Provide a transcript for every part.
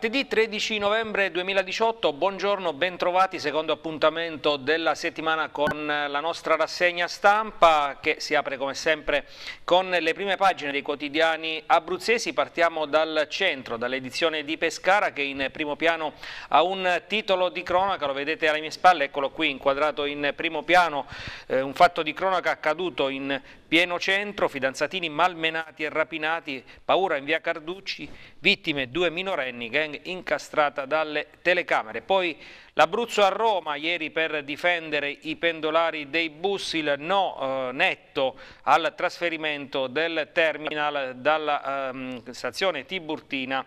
Martedì 13 novembre 2018, buongiorno, bentrovati, secondo appuntamento della settimana con la nostra rassegna stampa che si apre come sempre con le prime pagine dei quotidiani abruzzesi. Partiamo dal centro, dall'edizione di Pescara che in primo piano ha un titolo di cronaca, lo vedete alle mie spalle, eccolo qui inquadrato in primo piano, eh, un fatto di cronaca accaduto in pieno centro, fidanzatini malmenati e rapinati, paura in via Carducci, vittime due minorenni che Gang incastrata dalle telecamere. Poi l'Abruzzo a Roma ieri per difendere i pendolari dei bus, il no eh, netto al trasferimento del terminal dalla ehm, stazione Tiburtina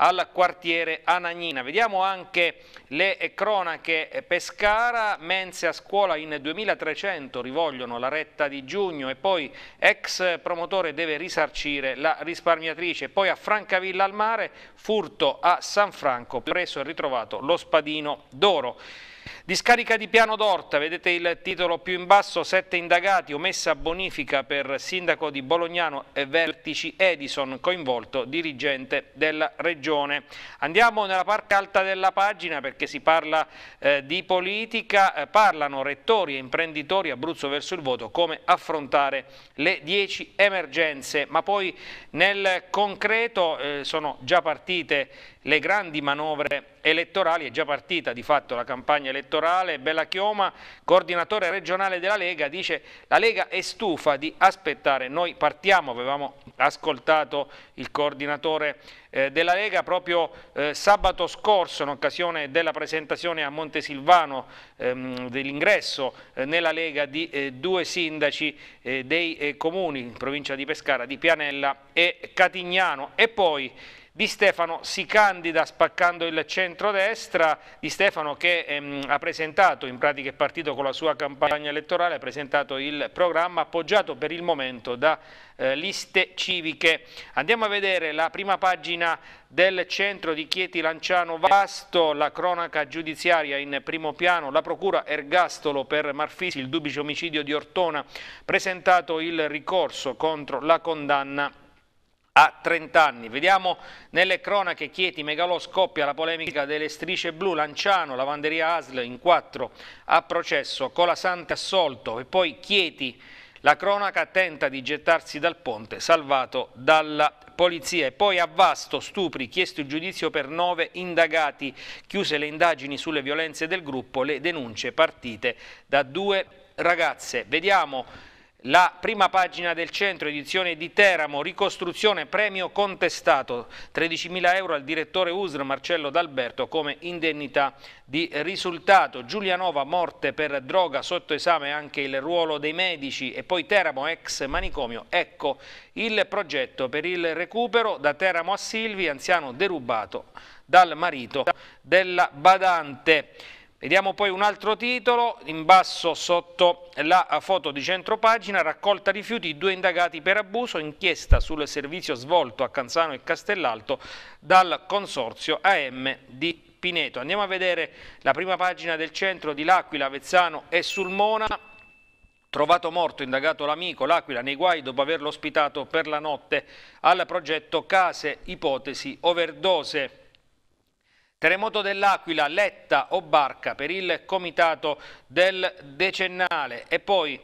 al quartiere Anagnina. Vediamo anche le cronache Pescara, mense a scuola in 2300 rivogliono la retta di giugno e poi ex promotore deve risarcire la risparmiatrice. Poi a Francavilla al mare, furto a San Franco, preso e ritrovato lo spadino d'oro. Discarica di Piano d'Orta, vedete il titolo più in basso, sette indagati, omessa bonifica per sindaco di Bolognano e vertici Edison, coinvolto dirigente della regione. Andiamo nella parte alta della pagina perché si parla eh, di politica, eh, parlano rettori e imprenditori Abruzzo verso il voto, come affrontare le dieci emergenze, ma poi nel concreto eh, sono già partite le grandi manovre elettorali, è già partita di fatto la campagna elettorale, Bella Chioma, coordinatore regionale della Lega, dice la Lega è stufa di aspettare, noi partiamo, avevamo ascoltato il coordinatore eh, della Lega proprio eh, sabato scorso in occasione della presentazione a Montesilvano ehm, dell'ingresso eh, nella Lega di eh, due sindaci eh, dei eh, comuni in provincia di Pescara, di Pianella e Catignano e poi di Stefano si candida spaccando il centrodestra, Di Stefano che ehm, ha presentato, in pratica è partito con la sua campagna elettorale, ha presentato il programma appoggiato per il momento da eh, liste civiche. Andiamo a vedere la prima pagina del centro di Chieti Lanciano Vasto, la cronaca giudiziaria in primo piano, la procura ergastolo per Marfisi, il dubice omicidio di Ortona, presentato il ricorso contro la condanna a 30 anni. Vediamo nelle cronache Chieti, Megalò, scoppia la polemica delle strisce blu, Lanciano, lavanderia ASL in 4 a processo, Colasante assolto e poi Chieti, la cronaca tenta di gettarsi dal ponte, salvato dalla polizia. E poi a Vasto, stupri, chiesto il giudizio per nove indagati, chiuse le indagini sulle violenze del gruppo, le denunce partite da due ragazze. Vediamo la prima pagina del centro, edizione di Teramo, ricostruzione, premio contestato, 13.000 euro al direttore USR Marcello D'Alberto come indennità di risultato. Giulianova, morte per droga, sotto esame anche il ruolo dei medici e poi Teramo, ex manicomio. Ecco il progetto per il recupero da Teramo a Silvi, anziano derubato dal marito della badante. Vediamo poi un altro titolo, in basso sotto la foto di centropagina, raccolta rifiuti, due indagati per abuso, inchiesta sul servizio svolto a Canzano e Castellalto dal consorzio AM di Pineto. Andiamo a vedere la prima pagina del centro di L'Aquila, Avezzano e Sulmona, Trovato morto, indagato l'amico, l'Aquila nei guai dopo averlo ospitato per la notte al progetto Case Ipotesi Overdose. Terremoto dell'Aquila, Letta o Barca per il comitato del decennale e poi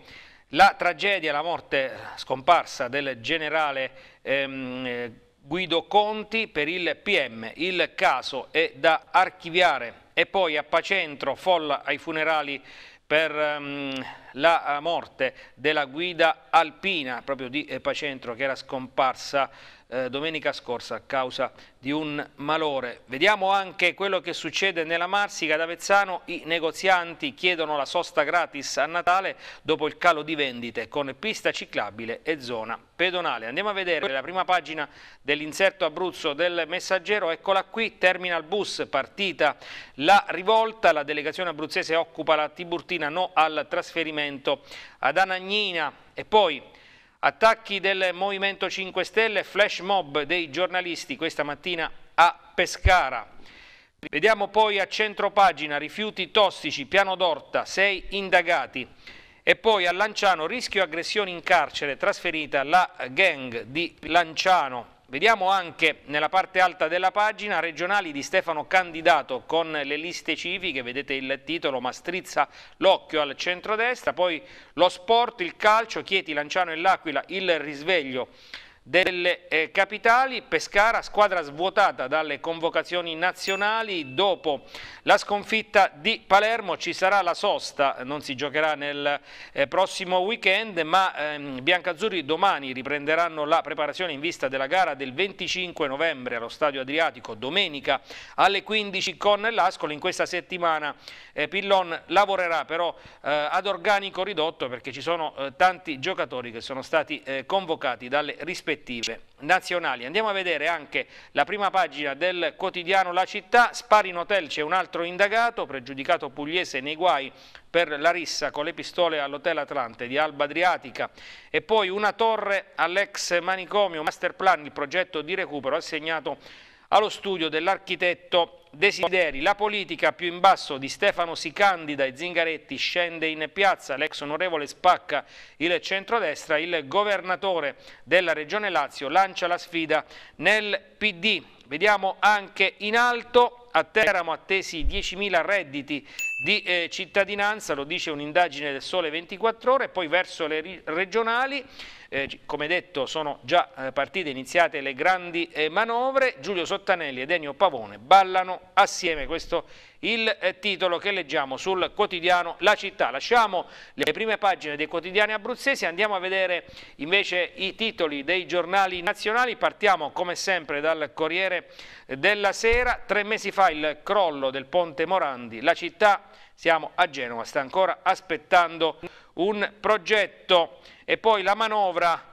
la tragedia, la morte scomparsa del generale ehm, Guido Conti per il PM, il caso è da archiviare e poi a Pacentro, folla ai funerali per ehm, la morte della guida alpina proprio di eh, Pacentro che era scomparsa eh, domenica scorsa a causa di un malore. Vediamo anche quello che succede nella Marsica. Ad Avezzano i negozianti chiedono la sosta gratis a Natale dopo il calo di vendite con pista ciclabile e zona pedonale. Andiamo a vedere la prima pagina dell'inserto Abruzzo del Messaggero. Eccola qui, terminal bus, partita la rivolta. La delegazione abruzzese occupa la Tiburtina, no al trasferimento ad Anagnina. E poi Attacchi del Movimento 5 Stelle, flash mob dei giornalisti questa mattina a Pescara. Vediamo poi a centro pagina rifiuti tossici, piano d'orta, sei indagati. E poi a Lanciano rischio aggressioni in carcere, trasferita la gang di Lanciano. Vediamo anche nella parte alta della pagina regionali di Stefano Candidato con le liste civiche, vedete il titolo ma strizza l'occhio al centro-destra. poi lo sport, il calcio, Chieti, Lanciano e l'Aquila, il risveglio delle eh, capitali, Pescara, squadra svuotata dalle convocazioni nazionali, dopo la sconfitta di Palermo ci sarà la sosta, non si giocherà nel eh, prossimo weekend, ma ehm, Biancazzurri domani riprenderanno la preparazione in vista della gara del 25 novembre allo Stadio Adriatico, domenica alle 15 con l'Ascoli, in questa settimana eh, Pillon lavorerà però eh, ad organico ridotto perché ci sono eh, tanti giocatori che sono stati eh, convocati dalle rispettive rispettive nazionali. Andiamo a vedere anche la prima pagina del quotidiano La Città, spari in hotel c'è un altro indagato, pregiudicato pugliese nei guai per la rissa con le pistole all'hotel Atlante di Alba Adriatica e poi una torre all'ex manicomio, master plan, il progetto di recupero assegnato allo studio dell'architetto desideri. La politica più in basso di Stefano si candida e Zingaretti scende in piazza. L'ex onorevole spacca il centrodestra. Il governatore della regione Lazio lancia la sfida nel PD. Vediamo anche in alto a Teramo attesi 10.000 redditi di eh, cittadinanza, lo dice un'indagine del Sole 24 Ore, poi verso le regionali, eh, come detto sono già eh, partite iniziate le grandi eh, manovre, Giulio Sottanelli ed Ennio Pavone ballano assieme, questo il eh, titolo che leggiamo sul quotidiano La Città. Lasciamo le prime pagine dei quotidiani abruzzesi, andiamo a vedere invece i titoli dei giornali nazionali, partiamo come sempre dal Corriere eh, della Sera, tre mesi fa il crollo del Ponte Morandi, la città siamo a Genova, sta ancora aspettando un progetto e poi la manovra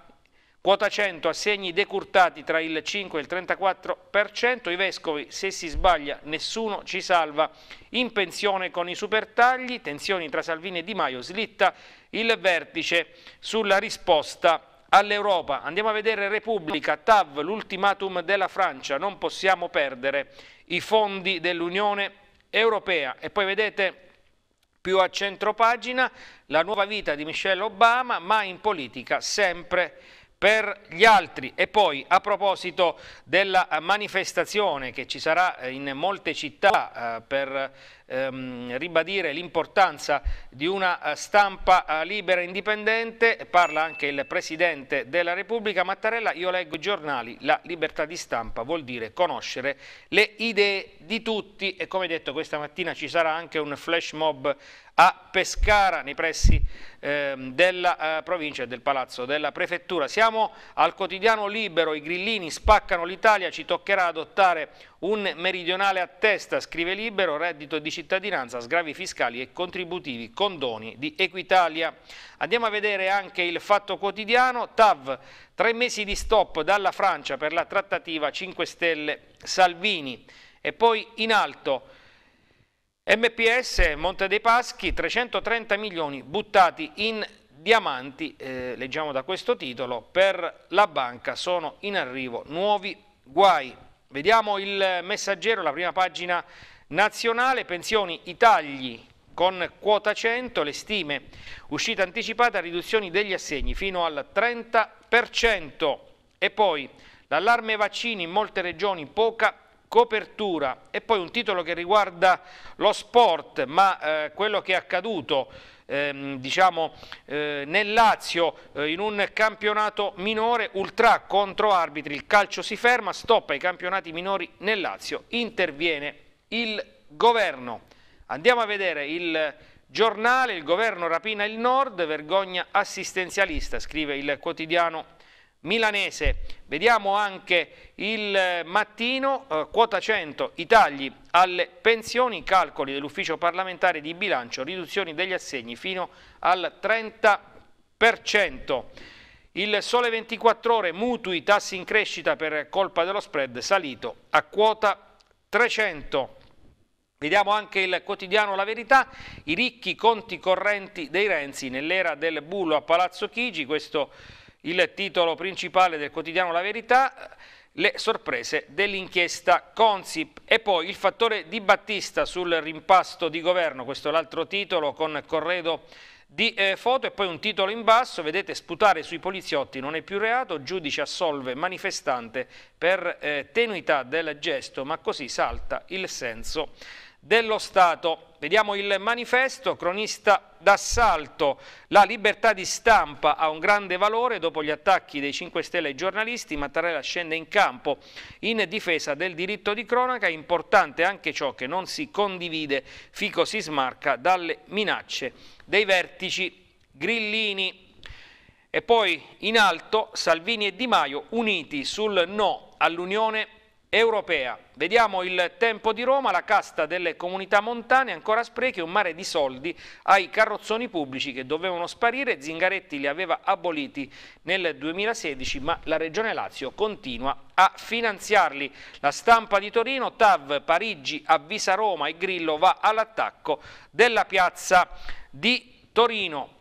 Quota 100 assegni decurtati tra il 5 e il 34%, i vescovi se si sbaglia nessuno ci salva, in pensione con i supertagli, tensioni tra Salvini e Di Maio, slitta il vertice sulla risposta all'Europa. Andiamo a vedere Repubblica, TAV, l'ultimatum della Francia, non possiamo perdere i fondi dell'Unione Europea e poi vedete più a centro pagina la nuova vita di Michelle Obama, ma in politica sempre per gli altri. E poi a proposito della manifestazione che ci sarà eh, in molte città eh, per ehm, ribadire l'importanza di una eh, stampa eh, libera e indipendente, parla anche il Presidente della Repubblica Mattarella, io leggo i giornali, la libertà di stampa vuol dire conoscere le idee di tutti e come detto questa mattina ci sarà anche un flash mob a Pescara nei pressi eh, della eh, provincia e del palazzo della prefettura. Siamo al quotidiano libero, i grillini spaccano l'Italia, ci toccherà adottare un meridionale a testa, scrive libero, reddito di cittadinanza cittadinanza, sgravi fiscali e contributivi, condoni di Equitalia. Andiamo a vedere anche il fatto quotidiano, TAV, tre mesi di stop dalla Francia per la trattativa 5 Stelle Salvini e poi in alto. MPS Monte dei Paschi 330 milioni buttati in diamanti, eh, leggiamo da questo titolo, per la banca sono in arrivo nuovi guai. Vediamo il messaggero, la prima pagina Nazionale pensioni i tagli con quota 100, le stime uscita anticipata, riduzioni degli assegni fino al 30% e poi l'allarme vaccini in molte regioni poca copertura e poi un titolo che riguarda lo sport ma eh, quello che è accaduto ehm, diciamo, eh, nel Lazio eh, in un campionato minore ultra contro arbitri il calcio si ferma stoppa i campionati minori nel Lazio interviene il governo. Andiamo a vedere il giornale, il governo rapina il nord, vergogna assistenzialista, scrive il quotidiano milanese. Vediamo anche il mattino, eh, quota 100, i tagli alle pensioni, calcoli dell'ufficio parlamentare di bilancio, riduzioni degli assegni fino al 30%. Il sole 24 ore, mutui, tassi in crescita per colpa dello spread salito a quota 300. Vediamo anche il quotidiano La Verità, i ricchi conti correnti dei Renzi nell'era del bullo a Palazzo Chigi, questo il titolo principale del quotidiano La Verità, le sorprese dell'inchiesta Consip e poi il fattore di Battista sul rimpasto di governo, questo è l'altro titolo con corredo di eh, foto e poi un titolo in basso, vedete sputare sui poliziotti non è più reato, giudice assolve manifestante per eh, tenuità del gesto, ma così salta il senso dello Stato. Vediamo il manifesto, cronista d'assalto. La libertà di stampa ha un grande valore. Dopo gli attacchi dei 5 Stelle ai giornalisti, Mattarella scende in campo in difesa del diritto di cronaca. Importante anche ciò che non si condivide. Fico si smarca dalle minacce dei vertici grillini. E poi in alto Salvini e Di Maio uniti sul no all'Unione Europea europea. Vediamo il tempo di Roma, la casta delle comunità montane, ancora sprechi, un mare di soldi ai carrozzoni pubblici che dovevano sparire, Zingaretti li aveva aboliti nel 2016 ma la Regione Lazio continua a finanziarli. La stampa di Torino, Tav, Parigi avvisa Roma e Grillo va all'attacco della piazza di Torino.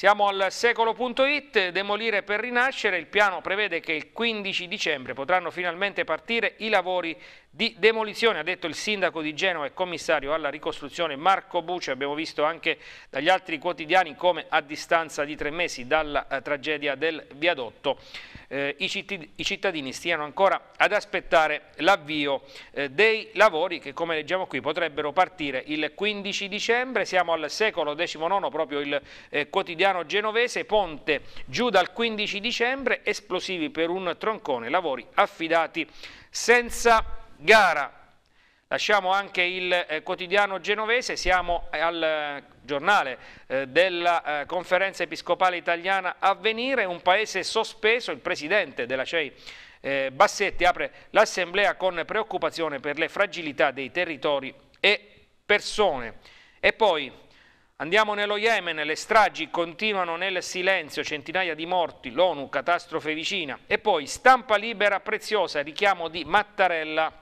Siamo al secolo.it, demolire per rinascere, il piano prevede che il 15 dicembre potranno finalmente partire i lavori di demolizione, ha detto il sindaco di Genova e commissario alla ricostruzione Marco Bucci, abbiamo visto anche dagli altri quotidiani come a distanza di tre mesi dalla eh, tragedia del viadotto eh, i, cittadini, i, cittadini stiano ancora ad aspettare l'avvio eh, dei lavori che come leggiamo qui potrebbero partire il 15 dicembre, siamo al secolo XIX proprio il eh, quotidiano genovese, ponte giù dal 15 dicembre, esplosivi per un troncone, lavori affidati senza gara. Lasciamo anche il eh, quotidiano genovese, siamo eh, al eh, giornale della conferenza episcopale italiana Avvenire, un paese sospeso, il presidente della CEI Bassetti apre l'assemblea con preoccupazione per le fragilità dei territori e persone. E poi andiamo nello Yemen, le stragi continuano nel silenzio, centinaia di morti, l'ONU, catastrofe vicina. E poi stampa libera preziosa, richiamo di Mattarella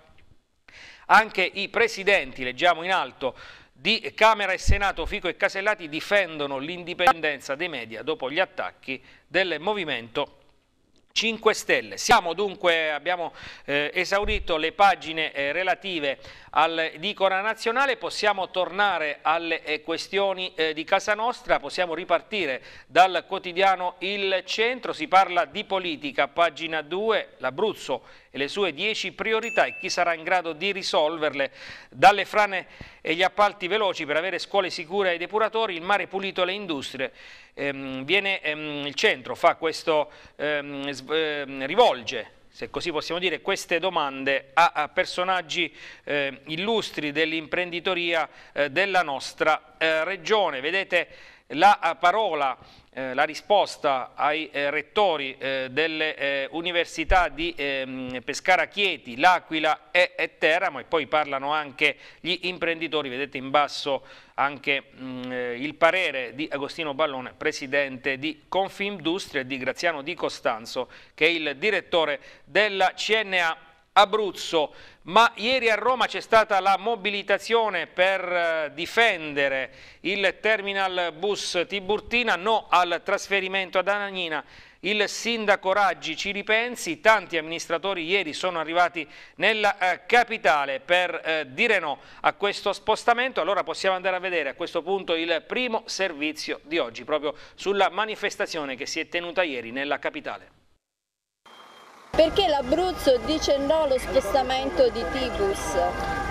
anche i presidenti, leggiamo in alto, di Camera e Senato Fico e Casellati difendono l'indipendenza dei media dopo gli attacchi del Movimento 5 Stelle. Siamo dunque, abbiamo eh, esaurito le pagine eh, relative all'Icona Nazionale, possiamo tornare alle eh, questioni eh, di casa nostra, possiamo ripartire dal quotidiano Il Centro, si parla di politica, pagina 2, l'Abruzzo e le sue dieci priorità e chi sarà in grado di risolverle. Dalle frane e gli appalti veloci per avere scuole sicure ai depuratori, il mare pulito alle industrie. Ehm, viene, ehm, il centro fa questo, ehm, ehm, rivolge se così possiamo dire, queste domande a, a personaggi eh, illustri dell'imprenditoria eh, della nostra eh, regione. Vedete la eh, parola, eh, la risposta ai eh, rettori eh, delle eh, università di ehm, Pescara Chieti, L'Aquila e, e, Teramo e poi parlano anche gli imprenditori, vedete in basso anche mh, mm, eh, il parere di Agostino Ballone, presidente di Confindustria e di Graziano Di Costanzo che è il direttore della CNA Abruzzo, ma ieri a Roma c'è stata la mobilitazione per eh, difendere il terminal bus Tiburtina, no al trasferimento ad Anagnina. Il sindaco Raggi ci ripensi, tanti amministratori ieri sono arrivati nella eh, capitale per eh, dire no a questo spostamento, allora possiamo andare a vedere a questo punto il primo servizio di oggi, proprio sulla manifestazione che si è tenuta ieri nella capitale. Perché l'Abruzzo dice no allo spostamento di Tibus?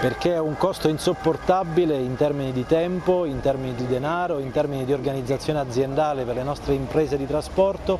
Perché è un costo insopportabile in termini di tempo, in termini di denaro, in termini di organizzazione aziendale per le nostre imprese di trasporto,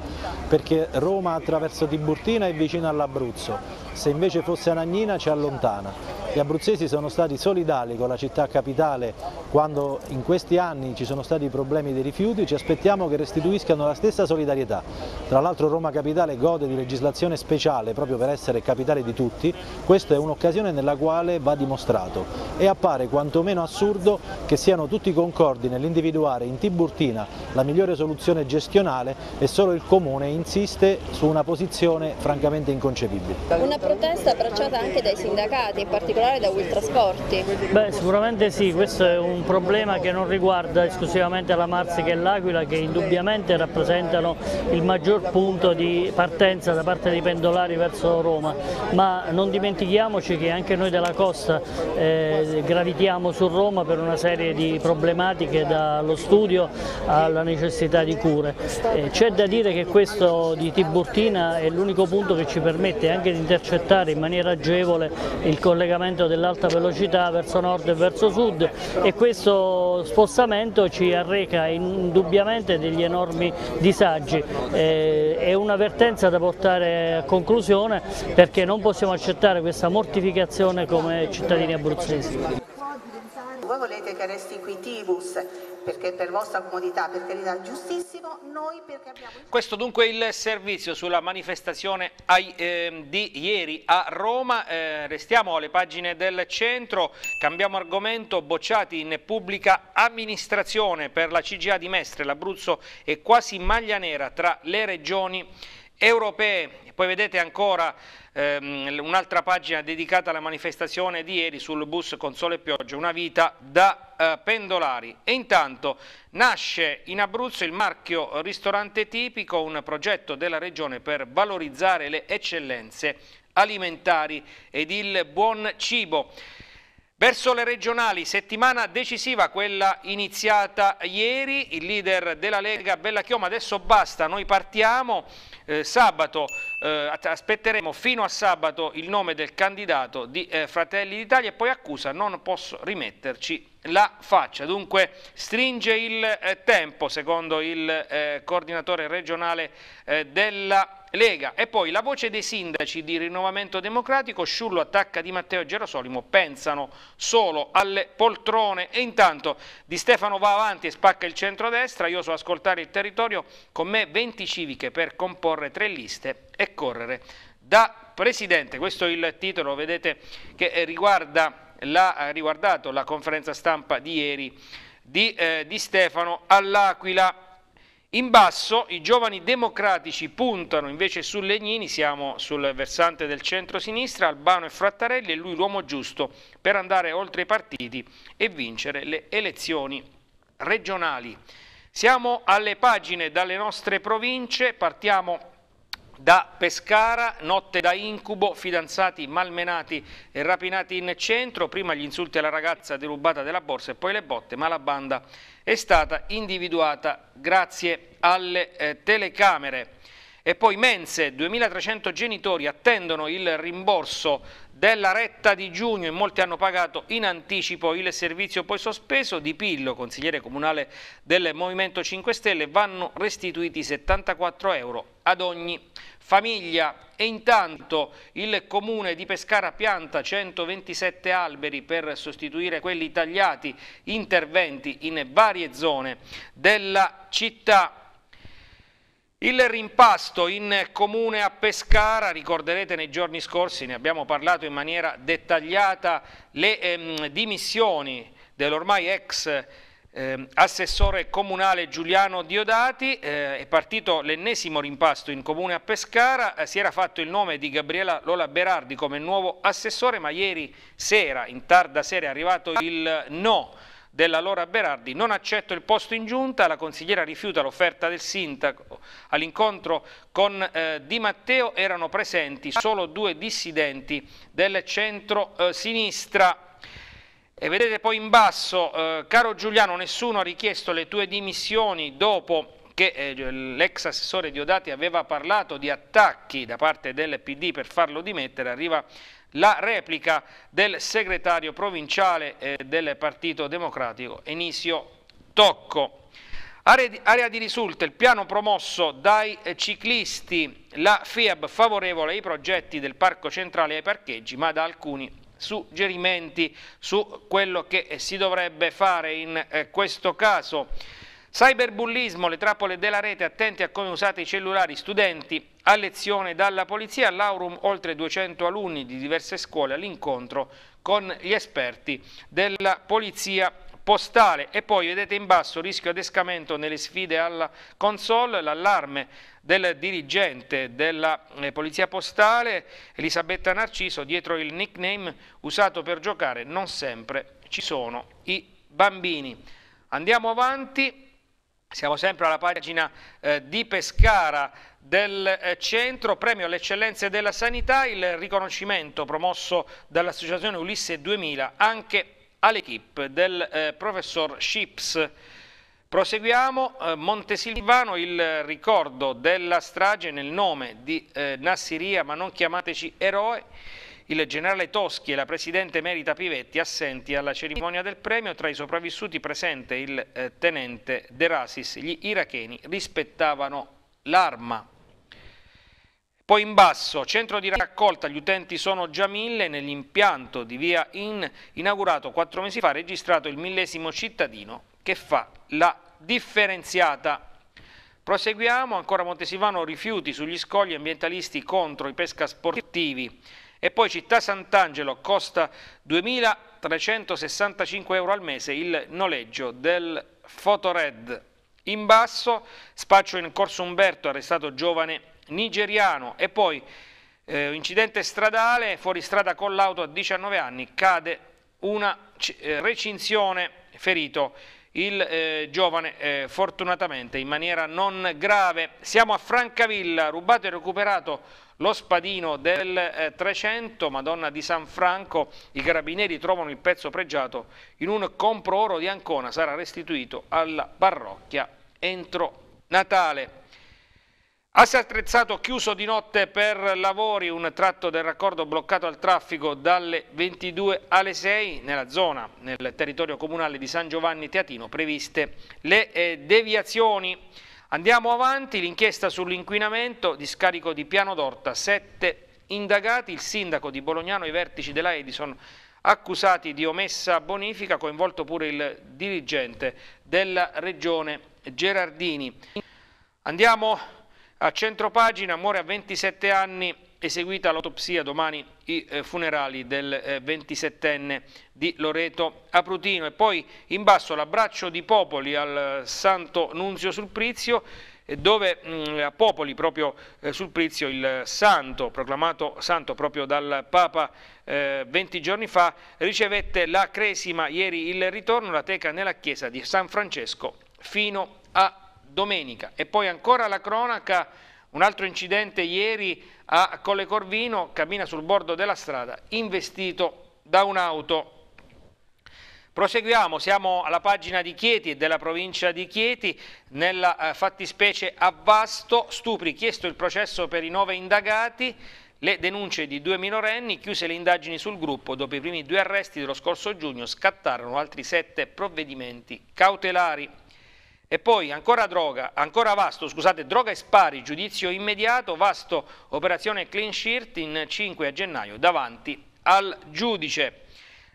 perché Roma attraverso Tiburtina è vicina all'Abruzzo, se invece fosse Anagnina ci allontana gli abruzzesi sono stati solidali con la città capitale quando in questi anni ci sono stati problemi dei rifiuti, ci aspettiamo che restituiscano la stessa solidarietà. Tra l'altro Roma Capitale gode di legislazione speciale proprio per essere capitale di tutti, questa è un'occasione nella quale va dimostrato e appare quantomeno assurdo che siano tutti concordi nell'individuare in Tiburtina la migliore soluzione gestionale e solo il Comune insiste su una posizione francamente inconcepibile. Una protesta abbracciata anche dai sindacati, in particolare particolare da Ultrasporti. Beh, sicuramente sì, questo è un problema che non riguarda esclusivamente la Marsica e l'Aquila che indubbiamente rappresentano il maggior punto di partenza da parte dei pendolari verso Roma, ma non dimentichiamoci che anche noi della costa eh, gravitiamo su Roma per una serie di problematiche dallo studio alla necessità di cure. Eh, C'è da dire che questo di Tiburtina è l'unico punto che ci permette anche di intercettare in maniera agevole il collegamento spostamento dell'alta velocità verso nord e verso sud e questo spostamento ci arreca indubbiamente degli enormi disagi. Eh, è un'avvertenza da portare a conclusione perché non possiamo accettare questa mortificazione come cittadini abruzzesi. Voi volete che resti qui Tibus, perché per vostra comodità, per carità, giustissimo, noi perché abbiamo... Questo dunque è il servizio sulla manifestazione ai, eh, di ieri a Roma, eh, restiamo alle pagine del centro, cambiamo argomento, bocciati in pubblica amministrazione per la CGA di Mestre, l'Abruzzo è quasi maglia nera tra le regioni europee, poi vedete ancora ehm, un'altra pagina dedicata alla manifestazione di ieri sul bus con sole e pioggia, una vita da eh, pendolari. E intanto nasce in Abruzzo il marchio Ristorante Tipico, un progetto della regione per valorizzare le eccellenze alimentari ed il buon cibo. Verso le regionali, settimana decisiva, quella iniziata ieri, il leader della Lega Bella Chioma, adesso basta, noi partiamo, eh, sabato eh, aspetteremo fino a sabato il nome del candidato di eh, Fratelli d'Italia e poi accusa non posso rimetterci la faccia, dunque stringe il eh, tempo secondo il eh, coordinatore regionale eh, della Lega. E poi la voce dei sindaci di Rinnovamento Democratico, Sciullo attacca Di Matteo e Gerosolimo, pensano solo alle poltrone. E intanto Di Stefano va avanti e spacca il centrodestra, io so ascoltare il territorio, con me 20 civiche per comporre tre liste e correre da Presidente. Questo è il titolo, vedete, che eh, riguarda la, ha riguardato la conferenza stampa di ieri di, eh, di Stefano all'Aquila. In basso i giovani democratici puntano invece su Legnini, siamo sul versante del centro-sinistra, Albano e Frattarelli è lui l'uomo giusto per andare oltre i partiti e vincere le elezioni regionali. Siamo alle pagine dalle nostre province, partiamo da Pescara, notte da incubo, fidanzati malmenati e rapinati in centro, prima gli insulti alla ragazza derubata della borsa e poi le botte, ma la banda è stata individuata grazie alle eh, telecamere. E poi mense, 2300 genitori attendono il rimborso della retta di giugno e molti hanno pagato in anticipo il servizio poi sospeso. Di Pillo, consigliere comunale del Movimento 5 Stelle, vanno restituiti 74 euro ad ogni famiglia. E intanto il comune di Pescara pianta 127 alberi per sostituire quelli tagliati, interventi in varie zone della città. Il rimpasto in comune a Pescara, ricorderete nei giorni scorsi, ne abbiamo parlato in maniera dettagliata, le ehm, dimissioni dell'ormai ex eh, assessore comunale Giuliano Diodati, eh, è partito l'ennesimo rimpasto in comune a Pescara, eh, si era fatto il nome di Gabriella Lola Berardi come nuovo assessore, ma ieri sera, in tarda sera, è arrivato il no dell'allora Berardi, non accetto il posto in giunta, la consigliera rifiuta l'offerta del sindaco. All'incontro con eh, Di Matteo erano presenti solo due dissidenti del centro-sinistra. Eh, vedete poi in basso, eh, caro Giuliano, nessuno ha richiesto le tue dimissioni dopo che eh, l'ex assessore Diodati aveva parlato di attacchi da parte del PD per farlo dimettere, arriva la replica del segretario provinciale eh, del Partito Democratico Enisio Tocco. Area di risulta, il piano promosso dai eh, ciclisti, la FIAB favorevole ai progetti del parco centrale e ai parcheggi, ma da alcuni suggerimenti su quello che eh, si dovrebbe fare in eh, questo caso. Cyberbullismo, le trappole della rete, attenti a come usate i cellulari, studenti a lezione dalla polizia, all'Aurum oltre 200 alunni di diverse scuole all'incontro con gli esperti della polizia postale. E poi vedete in basso rischio adescamento nelle sfide alla console, l'allarme del dirigente della eh, polizia postale, Elisabetta Narciso, dietro il nickname usato per giocare non sempre ci sono i bambini. Andiamo avanti. Siamo sempre alla pagina eh, di Pescara del eh, centro, premio alle eccellenze della sanità, il riconoscimento promosso dall'associazione Ulisse 2000 anche all'equipe del eh, professor Ships. Proseguiamo, eh, Montesilvano, il ricordo della strage nel nome di eh, Nassiria, ma non chiamateci eroe il generale Toschi e la presidente Merita Pivetti assenti alla cerimonia del premio, tra i sopravvissuti presente il eh, tenente De Rasis, gli iracheni rispettavano l'arma. Poi in basso, centro di raccolta, gli utenti sono già mille, nell'impianto di via In, inaugurato quattro mesi fa, registrato il millesimo cittadino che fa la differenziata. Proseguiamo, ancora Montesivano rifiuti sugli scogli ambientalisti contro i pesca sportivi. E poi Città Sant'Angelo costa 2.365 euro al mese il noleggio del Fotored. In basso, spaccio in Corso Umberto, arrestato giovane nigeriano e poi eh, incidente stradale, fuoristrada con l'auto a 19 anni, cade una eh, recinzione, ferito il eh, giovane eh, fortunatamente in maniera non grave. Siamo a Francavilla, rubato e recuperato lo spadino del eh, 300, Madonna di San Franco, i carabinieri trovano il pezzo pregiato in un compro oro di Ancona, sarà restituito alla parrocchia entro Natale. Asse attrezzato chiuso di notte per lavori, un tratto del raccordo bloccato al traffico dalle 22 alle 6 nella zona, nel territorio comunale di San Giovanni Teatino, previste le eh, deviazioni. Andiamo avanti, l'inchiesta sull'inquinamento di scarico di Piano d'Orta, sette indagati, il sindaco di Bolognano i vertici della Edison accusati di omessa bonifica, coinvolto pure il dirigente della regione Gerardini. Andiamo a centropagina, muore a 27 anni eseguita l'autopsia domani i eh, funerali del eh, 27enne di Loreto Aprutino e poi in basso l'abbraccio di Popoli al eh, Santo Nunzio sul eh, dove mm, a Popoli, proprio eh, sul Prizio, il santo, proclamato santo proprio dal Papa eh, 20 giorni fa, ricevette la cresima ieri il ritorno, la teca nella chiesa di San Francesco fino a domenica. E poi ancora la cronaca un altro incidente ieri a Colle Corvino, cammina sul bordo della strada, investito da un'auto. Proseguiamo, siamo alla pagina di Chieti e della provincia di Chieti, nella eh, fattispecie a Vasto, stupri, chiesto il processo per i nove indagati, le denunce di due minorenni, chiuse le indagini sul gruppo, dopo i primi due arresti dello scorso giugno scattarono altri sette provvedimenti cautelari. E poi ancora droga, ancora vasto, scusate, droga e spari, giudizio immediato, vasto operazione clean shirt in 5 a gennaio davanti al giudice.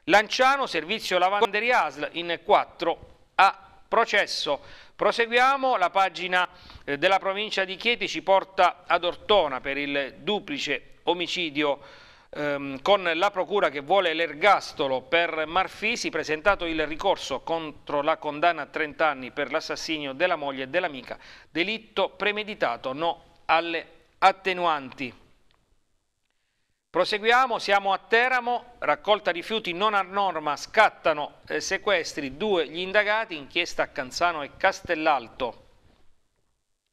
Lanciano, servizio lavanderia ASL in 4 a processo. Proseguiamo, la pagina eh, della provincia di Chieti ci porta ad Ortona per il duplice omicidio ehm, con la procura che vuole l'ergastolo per Marfisi, presentato il ricorso contro la condanna a 30 anni per l'assassinio della moglie e dell'amica, delitto premeditato, no alle attenuanti. Proseguiamo, siamo a Teramo, raccolta rifiuti non a norma, scattano eh, sequestri, due gli indagati, inchiesta a Canzano e Castellalto.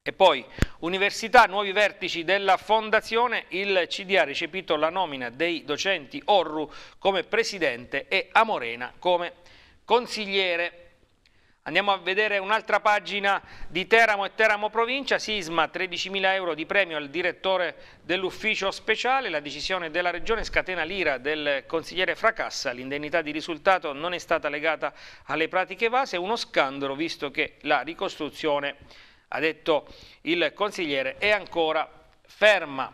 E poi, università, nuovi vertici della fondazione, il CDA ha recepito la nomina dei docenti Orru come presidente e Amorena come consigliere. Andiamo a vedere un'altra pagina di Teramo e Teramo Provincia, Sisma 13.000 euro di premio al direttore dell'ufficio speciale, la decisione della regione scatena l'ira del consigliere Fracassa, l'indennità di risultato non è stata legata alle pratiche evase, uno scandalo visto che la ricostruzione ha detto il consigliere, è ancora ferma.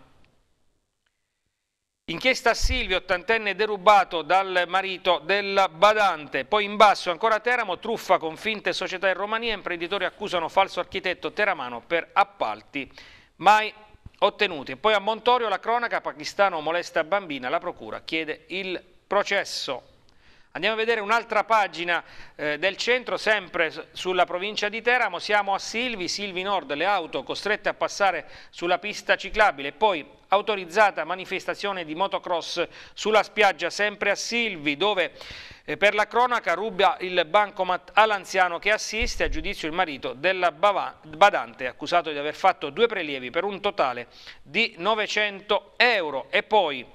Inchiesta a Silvio, ottantenne derubato dal marito della badante. Poi in basso ancora Teramo, truffa con finte società in Romania, imprenditori accusano falso architetto teramano per appalti mai ottenuti. Poi a Montorio la cronaca, pakistano molesta bambina, la procura chiede il processo. Andiamo a vedere un'altra pagina eh, del centro, sempre sulla provincia di Teramo, siamo a Silvi, Silvi Nord, le auto costrette a passare sulla pista ciclabile, poi autorizzata manifestazione di motocross sulla spiaggia, sempre a Silvi, dove eh, per la cronaca ruba il bancomat all'anziano che assiste a giudizio il marito della badante, accusato di aver fatto due prelievi per un totale di 900 euro. E poi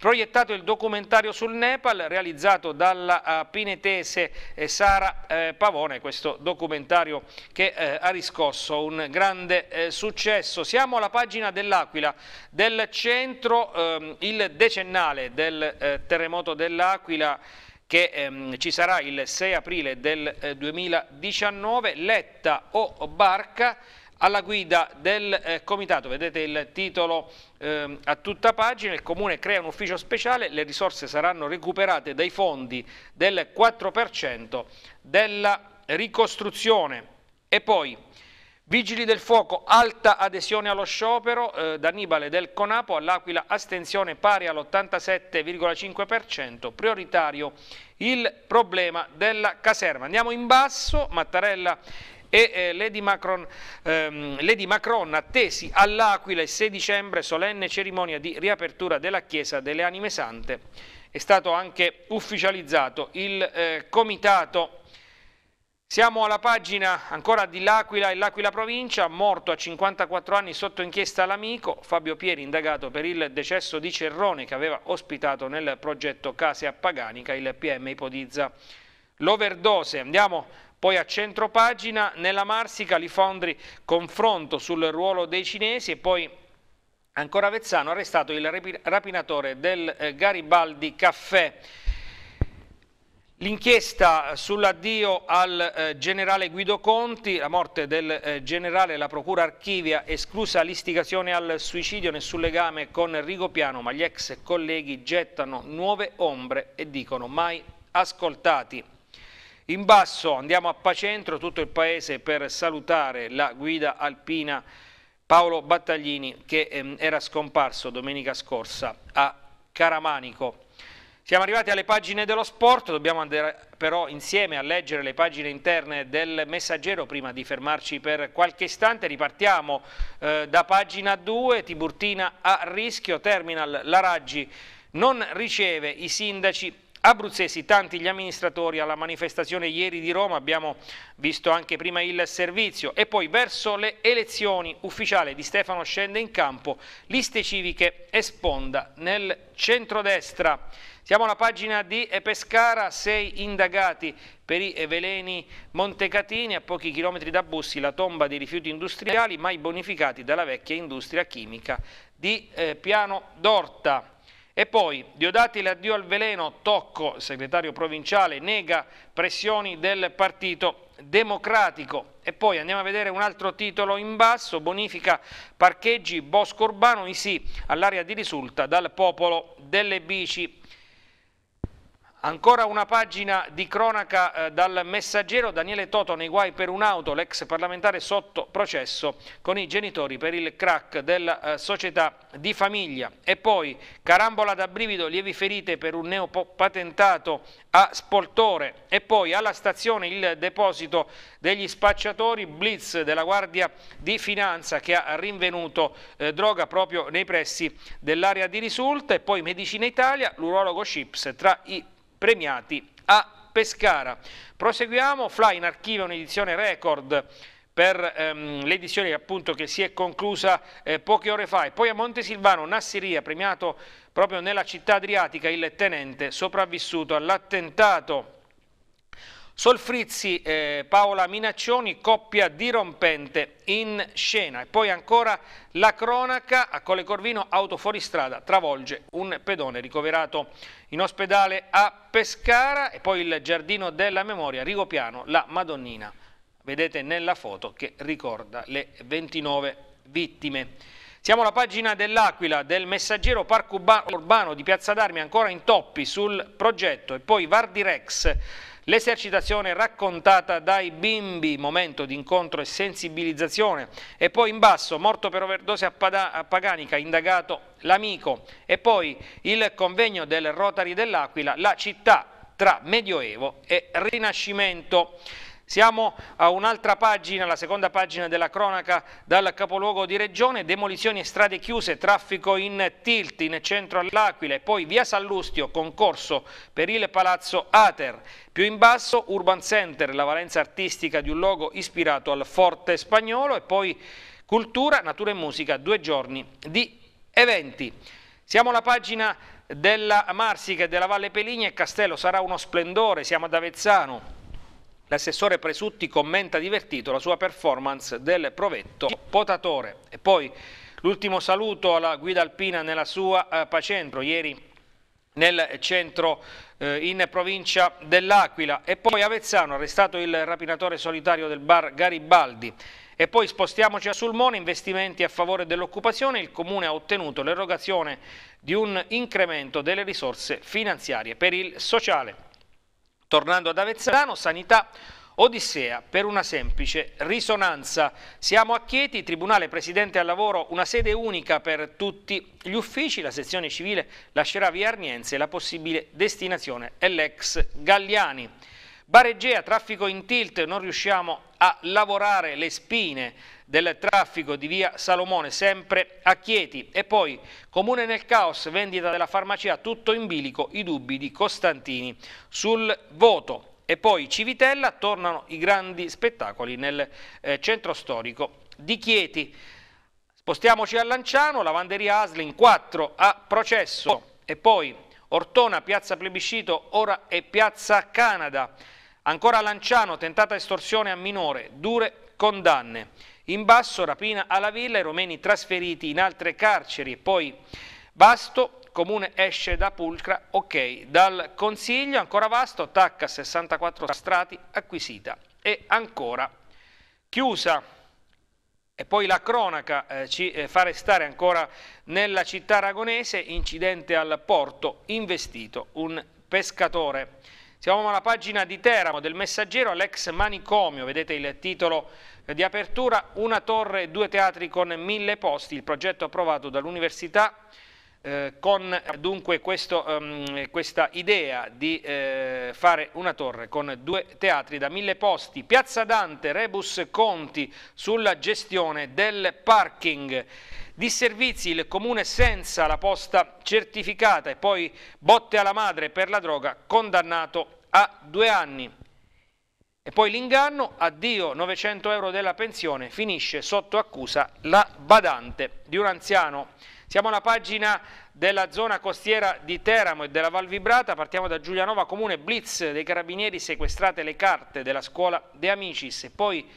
proiettato il documentario sul Nepal realizzato dalla eh, pinetese Sara eh, Pavone, questo documentario che eh, ha riscosso un grande successo. Siamo alla pagina dell'Aquila, del centro, ehm, il decennale del terremoto dell'Aquila che ehm, ci sarà il 6 aprile del eh, 2019, letta o barca alla guida del eh, comitato, vedete il titolo eh, a tutta pagina, il comune crea un ufficio speciale, le risorse saranno recuperate dai fondi del 4% della ricostruzione. E poi Vigili del fuoco, alta adesione allo sciopero, eh, da Annibale del Conapo all'Aquila astensione pari all'87,5%, prioritario il problema della caserma. Andiamo in basso, Mattarella e eh, Lady, Macron, ehm, Lady Macron attesi all'Aquila il 6 dicembre, solenne cerimonia di riapertura della Chiesa delle Anime Sante. È stato anche ufficializzato il eh, comitato siamo alla pagina ancora di L'Aquila e L'Aquila Provincia, morto a 54 anni sotto inchiesta l'amico, Fabio Pieri indagato per il decesso di Cerrone che aveva ospitato nel progetto Case a Paganica, il PM ipotizza l'overdose. Andiamo poi a centro pagina, nella Marsica, Lifondri confronto sul ruolo dei cinesi e poi ancora Vezzano arrestato il rapinatore del eh, Garibaldi Caffè. L'inchiesta sull'addio al eh, generale Guido Conti, la morte del eh, generale, la procura archivia, esclusa l'istigazione al suicidio, nessun legame con Rigopiano, ma gli ex colleghi gettano nuove ombre e dicono mai ascoltati. In basso andiamo a Pacentro, tutto il paese per salutare la guida alpina Paolo Battaglini che ehm, era scomparso domenica scorsa a Caramanico. Siamo arrivati alle pagine dello sport, dobbiamo andare però insieme a leggere le pagine interne del messaggero prima di fermarci per qualche istante. Ripartiamo eh, da pagina 2, Tiburtina a rischio, Terminal Laraggi non riceve i sindaci Abruzzesi, tanti gli amministratori alla manifestazione ieri di Roma, abbiamo visto anche prima il servizio e poi verso le elezioni ufficiale di Stefano scende in campo, liste civiche e sponda nel centrodestra. Siamo alla pagina di Pescara, sei indagati per i veleni Montecatini, a pochi chilometri da Bussi la tomba dei rifiuti industriali mai bonificati dalla vecchia industria chimica di eh, Piano d'Orta. E poi Diodati l'addio al veleno, Tocco, segretario provinciale, nega pressioni del partito democratico. E poi andiamo a vedere un altro titolo in basso, bonifica parcheggi, bosco urbano, i sì all'area di risulta dal popolo delle bici Ancora una pagina di cronaca eh, dal messaggero Daniele Toto nei guai per un'auto, l'ex parlamentare sotto processo con i genitori per il crack della eh, società di famiglia. E poi carambola da brivido, lievi ferite per un neopatentato a Spoltore. E poi alla stazione il deposito degli spacciatori, blitz della Guardia di Finanza che ha rinvenuto eh, droga proprio nei pressi dell'area di risulta. E poi Medicina Italia, l'urologo Chips tra i premiati a Pescara. Proseguiamo, Fly in archivio un'edizione record per ehm, l'edizione appunto che si è conclusa eh, poche ore fa e poi a Montesilvano Nassiria premiato proprio nella città adriatica il tenente sopravvissuto all'attentato Solfrizzi, eh, Paola Minaccioni, coppia dirompente in scena. E poi ancora la cronaca, a Colle Corvino, auto fuoristrada, travolge un pedone ricoverato in ospedale a Pescara e poi il Giardino della Memoria, Rigopiano, la Madonnina. Vedete nella foto che ricorda le 29 vittime. Siamo alla pagina dell'Aquila, del messaggero Parco Urbano di Piazza d'Armi, ancora in toppi sul progetto e poi Vardirex L'esercitazione raccontata dai bimbi, momento di incontro e sensibilizzazione. E poi in basso, morto per overdose a, Pada, a Paganica, indagato l'amico. E poi il convegno del Rotary dell'Aquila, la città tra Medioevo e Rinascimento. Siamo a un'altra pagina, la seconda pagina della cronaca dal capoluogo di regione, demolizioni e strade chiuse, traffico in tilt in centro all'Aquila e poi via Sallustio, concorso per il palazzo Ater. Più in basso Urban Center, la valenza artistica di un logo ispirato al forte spagnolo e poi cultura, natura e musica, due giorni di eventi. Siamo alla pagina della Marsica e della Valle Peligna e Castello sarà uno splendore, siamo ad Avezzano. L'assessore Presutti commenta divertito la sua performance del provetto potatore. E poi l'ultimo saluto alla guida alpina nella sua eh, Pacentro, ieri nel centro eh, in provincia dell'Aquila e poi Avezzano, arrestato il rapinatore solitario del bar Garibaldi. E poi spostiamoci a Sulmone, investimenti a favore dell'occupazione, il Comune ha ottenuto l'erogazione di un incremento delle risorse finanziarie per il sociale. Tornando ad Avezzano, Sanità Odissea per una semplice risonanza. Siamo a Chieti, Tribunale Presidente al Lavoro, una sede unica per tutti gli uffici. La sezione civile lascerà via Arniense la possibile destinazione è l'ex Galliani. Bareggia, traffico in tilt, non riusciamo a lavorare le spine del traffico di via Salomone, sempre a Chieti. E poi, comune nel caos, vendita della farmacia, tutto in bilico, i dubbi di Costantini sul voto. E poi Civitella, tornano i grandi spettacoli nel eh, centro storico di Chieti. Spostiamoci a Lanciano, lavanderia Aslin 4 a processo e poi Ortona, piazza Plebiscito, ora è piazza Canada. Ancora Lanciano, tentata estorsione a minore, dure condanne. In basso rapina alla villa, i romeni trasferiti in altre carceri poi Basto, comune esce da Pulcra, ok, dal Consiglio, ancora Vasto, attacca 64 strati, acquisita e ancora chiusa. E poi la cronaca eh, ci eh, fa restare ancora nella città aragonese, incidente al porto, investito un pescatore. Siamo alla pagina di Teramo del Messaggero all'ex manicomio, vedete il titolo eh, di apertura, una torre e due teatri con mille posti, il progetto approvato dall'Università eh, con dunque questo, um, questa idea di eh, fare una torre con due teatri da mille posti. Piazza Dante, Rebus Conti sulla gestione del parking. Disservizi il comune senza la posta certificata e poi botte alla madre per la droga, condannato a due anni. E poi l'inganno, addio 900 euro della pensione, finisce sotto accusa la badante di un anziano. Siamo alla pagina della zona costiera di Teramo e della Val Vibrata, partiamo da Giulianova Comune, blitz dei carabinieri, sequestrate le carte della scuola De Amicis e poi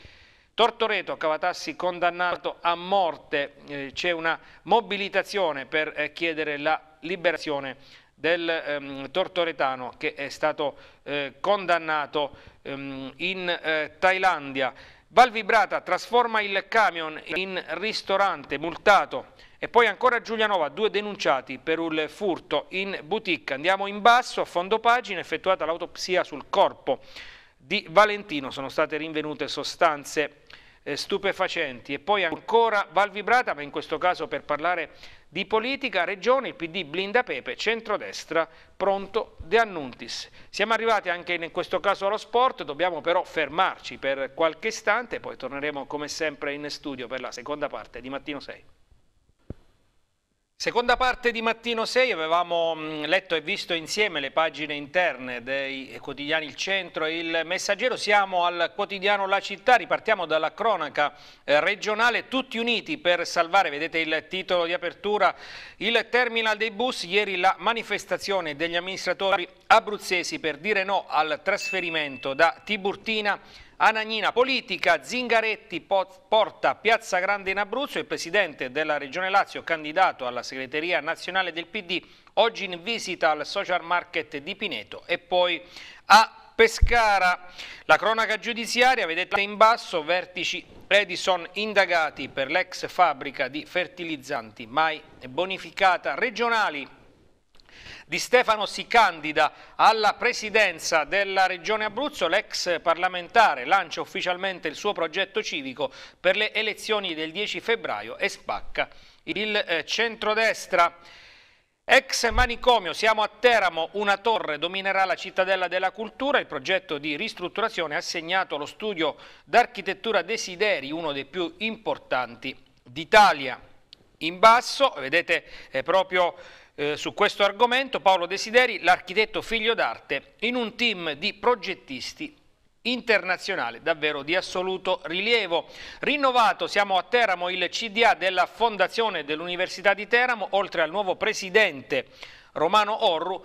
Tortoreto Cavatassi condannato a morte, eh, c'è una mobilitazione per eh, chiedere la liberazione del ehm, tortoretano che è stato eh, condannato ehm, in eh, Thailandia. Valvibrata trasforma il camion in ristorante, multato. E poi ancora Giulianova, due denunciati per un furto in boutique. Andiamo in basso, a fondo pagina, effettuata l'autopsia sul corpo di Valentino sono state rinvenute sostanze eh, stupefacenti e poi ancora Val Vibrata, ma in questo caso per parlare di politica, regione, il PD blinda Pepe, centrodestra pronto De Annuntis. Siamo arrivati anche in questo caso allo sport, dobbiamo però fermarci per qualche istante, poi torneremo come sempre in studio per la seconda parte di Mattino 6. Seconda parte di Mattino 6, avevamo mm, letto e visto insieme le pagine interne dei quotidiani Il Centro e Il Messaggero, siamo al quotidiano La Città, ripartiamo dalla cronaca eh, regionale, tutti uniti per salvare, vedete il titolo di apertura, il terminal dei bus, ieri la manifestazione degli amministratori abruzzesi per dire no al trasferimento da Tiburtina Anagnina politica, Zingaretti porta Piazza Grande in Abruzzo, il presidente della Regione Lazio, candidato alla segreteria nazionale del PD, oggi in visita al social market di Pineto e poi a Pescara. La cronaca giudiziaria, vedete in basso, vertici Edison indagati per l'ex fabbrica di fertilizzanti mai bonificata regionali di Stefano si candida alla presidenza della Regione Abruzzo, l'ex parlamentare lancia ufficialmente il suo progetto civico per le elezioni del 10 febbraio e spacca il eh, centrodestra. Ex manicomio, siamo a Teramo, una torre dominerà la cittadella della cultura, il progetto di ristrutturazione ha segnato lo studio d'architettura Desideri, uno dei più importanti d'Italia. In basso, vedete proprio eh, su questo argomento Paolo Desideri, l'architetto figlio d'arte, in un team di progettisti internazionale davvero di assoluto rilievo. Rinnovato siamo a Teramo il CDA della Fondazione dell'Università di Teramo, oltre al nuovo presidente Romano Orru,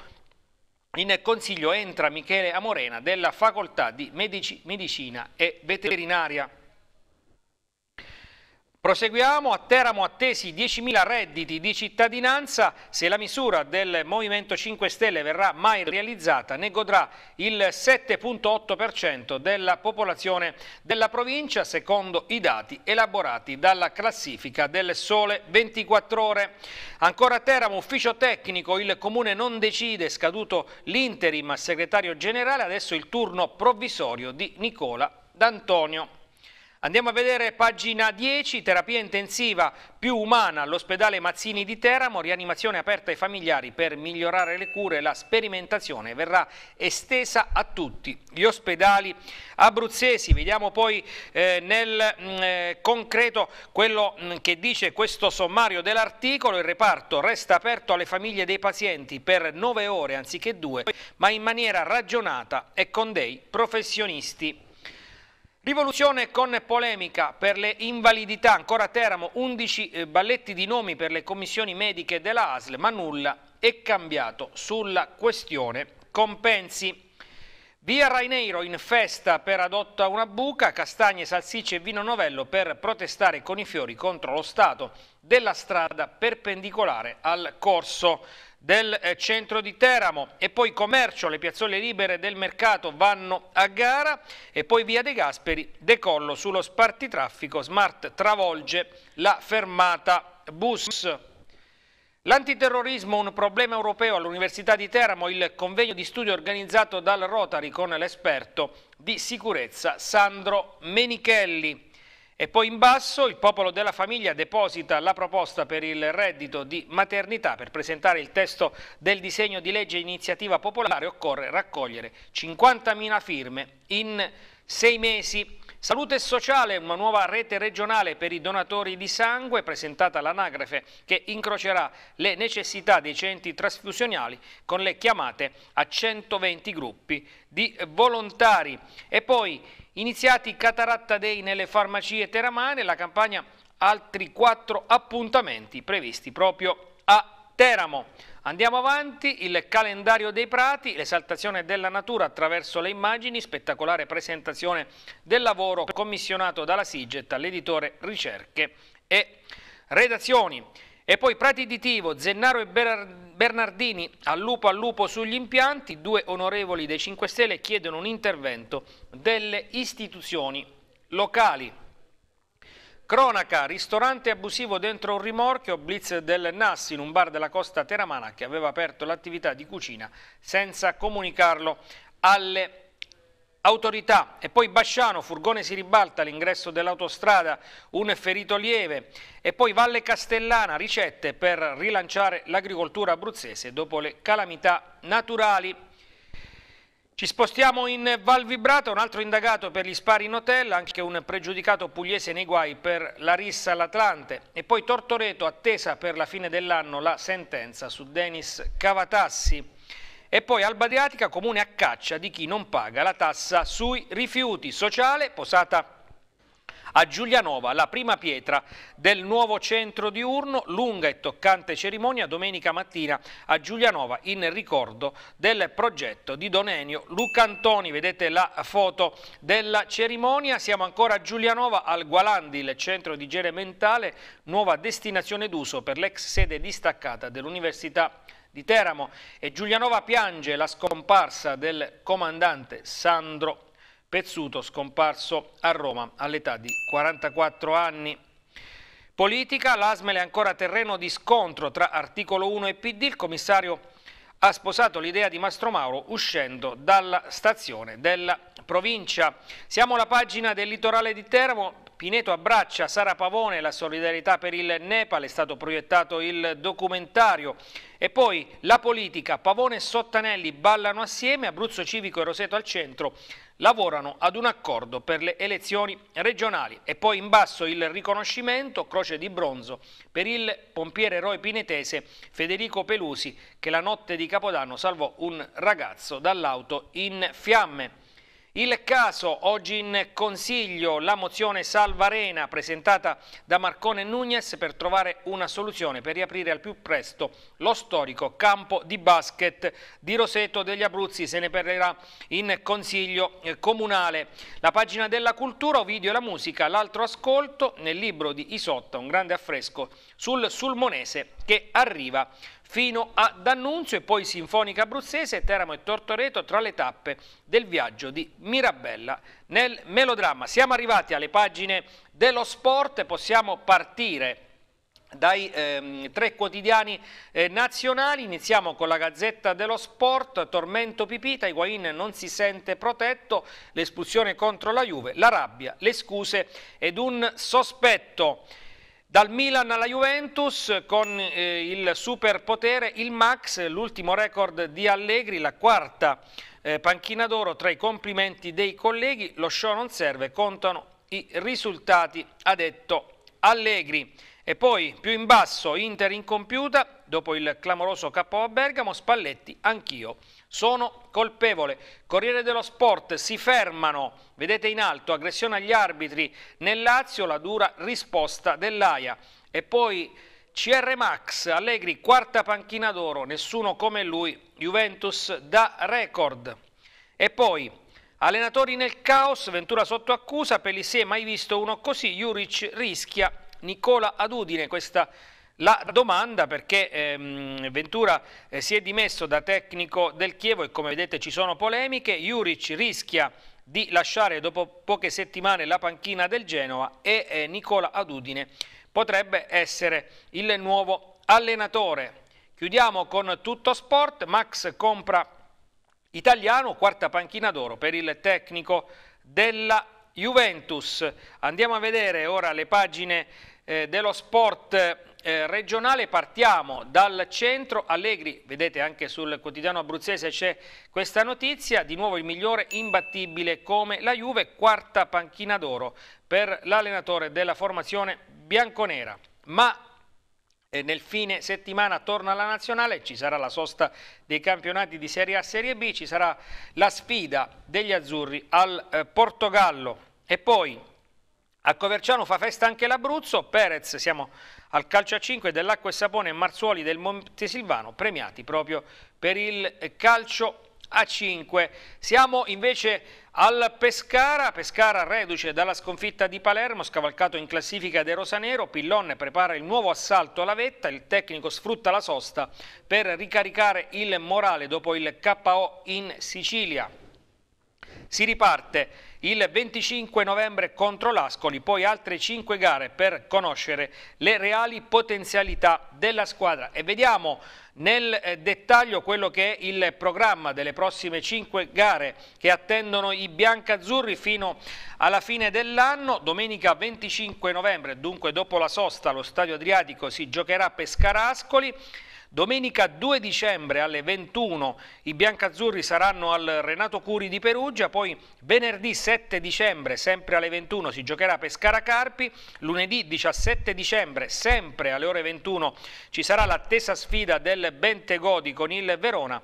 in consiglio entra Michele Amorena della Facoltà di Medici, Medicina e Veterinaria. Proseguiamo, a Teramo attesi 10.000 redditi di cittadinanza, se la misura del Movimento 5 Stelle verrà mai realizzata ne godrà il 7.8% della popolazione della provincia secondo i dati elaborati dalla classifica del Sole 24 Ore. Ancora a Teramo, ufficio tecnico, il Comune non decide, scaduto l'interim segretario generale, adesso il turno provvisorio di Nicola D'Antonio. Andiamo a vedere pagina 10, terapia intensiva più umana all'ospedale Mazzini di Teramo, rianimazione aperta ai familiari per migliorare le cure, la sperimentazione verrà estesa a tutti gli ospedali abruzzesi. Vediamo poi eh, nel mh, mm, eh, concreto quello mh, mm, che dice questo sommario dell'articolo, il reparto resta aperto alle famiglie dei pazienti per 9 ore anziché 2, ma in maniera ragionata e con dei professionisti Rivoluzione con polemica per le invalidità, ancora a Teramo 11 eh, balletti di nomi per le commissioni mediche della ASL, ma nulla è cambiato sulla questione compensi. Via Raineiro in festa per adotta una buca, castagne, salsicce e vino novello per protestare con i fiori contro lo stato della strada perpendicolare al corso del eh, centro di Teramo e poi commercio, le piazzole libere del mercato vanno a gara e poi via De Gasperi, decollo sullo spartitraffico, Smart travolge la fermata bus. L'antiterrorismo un problema europeo all'Università di Teramo, il convegno di studio organizzato dal Rotary con l'esperto di sicurezza Sandro Menichelli. E poi in basso il popolo della famiglia deposita la proposta per il reddito di maternità. Per presentare il testo del disegno di legge iniziativa popolare occorre raccogliere 50.000 firme in sei mesi. Salute sociale, una nuova rete regionale per i donatori di sangue presentata all'anagrafe che incrocerà le necessità dei centri trasfusionali con le chiamate a 120 gruppi di volontari. E poi Iniziati Cataratta Day nelle farmacie teramane, la campagna altri quattro appuntamenti previsti proprio a Teramo. Andiamo avanti, il calendario dei prati, l'esaltazione della natura attraverso le immagini, spettacolare presentazione del lavoro commissionato dalla SIGET all'editore Ricerche e Redazioni. E poi Prati di Tivo, Zennaro e Bernardini al lupo al lupo sugli impianti, due onorevoli dei 5 Stelle chiedono un intervento delle istituzioni locali. Cronaca, ristorante abusivo dentro un rimorchio, blitz del Nassi in un bar della costa teramana che aveva aperto l'attività di cucina senza comunicarlo alle autorità. E poi Basciano, furgone si ribalta all'ingresso dell'autostrada, un ferito lieve. E poi Valle Castellana, ricette per rilanciare l'agricoltura abruzzese dopo le calamità naturali. Ci spostiamo in Val Vibrata, un altro indagato per gli spari in hotel, anche un pregiudicato pugliese nei guai per la rissa all'Atlante. E poi Tortoreto, attesa per la fine dell'anno la sentenza su Denis Cavatassi. E poi Alba Adriatica, comune a caccia di chi non paga la tassa sui rifiuti sociale, posata a Giulianova, la prima pietra del nuovo centro diurno, lunga e toccante cerimonia domenica mattina a Giulianova in ricordo del progetto di Don Enio Lucantoni. Vedete la foto della cerimonia, siamo ancora a Giulianova al Gualandi, il centro di igiene mentale, nuova destinazione d'uso per l'ex sede distaccata dell'Università di Teramo e Giulianova piange la scomparsa del comandante Sandro Pezzuto, scomparso a Roma all'età di 44 anni. Politica, l'Asmel è ancora terreno di scontro tra articolo 1 e PD, il commissario ha sposato l'idea di Mastro Mauro uscendo dalla stazione della provincia. Siamo alla pagina del litorale di Teramo, Pineto abbraccia Sara Pavone, la solidarietà per il Nepal, è stato proiettato il documentario. E poi la politica, Pavone e Sottanelli ballano assieme, Abruzzo Civico e Roseto al centro lavorano ad un accordo per le elezioni regionali. E poi in basso il riconoscimento, croce di bronzo, per il pompiere eroe pinetese Federico Pelusi che la notte di Capodanno salvò un ragazzo dall'auto in fiamme. Il caso oggi in consiglio, la mozione Salva Rena presentata da Marcone Nunez per trovare una soluzione per riaprire al più presto lo storico campo di basket di Roseto degli Abruzzi. Se ne parlerà in consiglio eh, comunale. La pagina della cultura, video e la musica, l'altro ascolto nel libro di Isotta, un grande affresco sul sulmonese che arriva fino a D'Annunzio e poi Sinfonica Abruzzese, Teramo e Tortoreto tra le tappe del viaggio di Mirabella nel melodramma. Siamo arrivati alle pagine dello sport, possiamo partire dai ehm, tre quotidiani eh, nazionali, iniziamo con la Gazzetta dello Sport, tormento Pipita, Higuain non si sente protetto, l'espulsione contro la Juve, la rabbia, le scuse ed un sospetto. Dal Milan alla Juventus con eh, il superpotere, il Max, l'ultimo record di Allegri, la quarta eh, panchina d'oro tra i complimenti dei colleghi, lo show non serve, contano i risultati, ha detto Allegri. E poi più in basso Inter incompiuta, dopo il clamoroso KO a Bergamo, Spalletti anch'io sono colpevole. Corriere dello Sport, si fermano, vedete in alto, aggressione agli arbitri nel Lazio, la dura risposta dell'AIA. E poi CR Max, Allegri, quarta panchina d'oro, nessuno come lui, Juventus da record. E poi allenatori nel caos, Ventura sotto accusa, Pellissier mai visto uno così, Juric rischia, Nicola Adudine, questa la domanda perché ehm, Ventura eh, si è dimesso da tecnico del Chievo e come vedete ci sono polemiche, Juric rischia di lasciare dopo poche settimane la panchina del Genoa e eh, Nicola Adudine potrebbe essere il nuovo allenatore. Chiudiamo con tutto sport, Max compra italiano, quarta panchina d'oro per il tecnico della Juventus. Andiamo a vedere ora le pagine eh, dello sport eh, regionale partiamo dal centro Allegri, vedete anche sul quotidiano abruzzese c'è questa notizia, di nuovo il migliore imbattibile come la Juve, quarta panchina d'oro per l'allenatore della formazione bianconera. Ma e eh, nel fine settimana torna la nazionale, ci sarà la sosta dei campionati di Serie A e Serie B, ci sarà la sfida degli azzurri al eh, Portogallo e poi a Coverciano fa festa anche l'Abruzzo, Perez siamo al calcio a 5 dell'Acqua e Sapone e Marzuoli del Montesilvano, premiati proprio per il calcio a 5. Siamo invece al Pescara, Pescara reduce dalla sconfitta di Palermo, scavalcato in classifica De Rosanero, Pillon prepara il nuovo assalto alla vetta, il tecnico sfrutta la sosta per ricaricare il morale dopo il KO in Sicilia. Si riparte il 25 novembre contro l'Ascoli, poi altre 5 gare per conoscere le reali potenzialità della squadra. E vediamo nel eh, dettaglio quello che è il programma delle prossime 5 gare che attendono i biancazzurri fino alla fine dell'anno. Domenica 25 novembre, dunque dopo la sosta, allo Stadio Adriatico si giocherà Pescara-Ascoli. Domenica 2 dicembre alle 21 i biancazzurri saranno al Renato Curi di Perugia, poi venerdì 7 dicembre sempre alle 21 si giocherà Pescara Carpi, lunedì 17 dicembre sempre alle ore 21 ci sarà l'attesa sfida del Bentegodi con il Verona.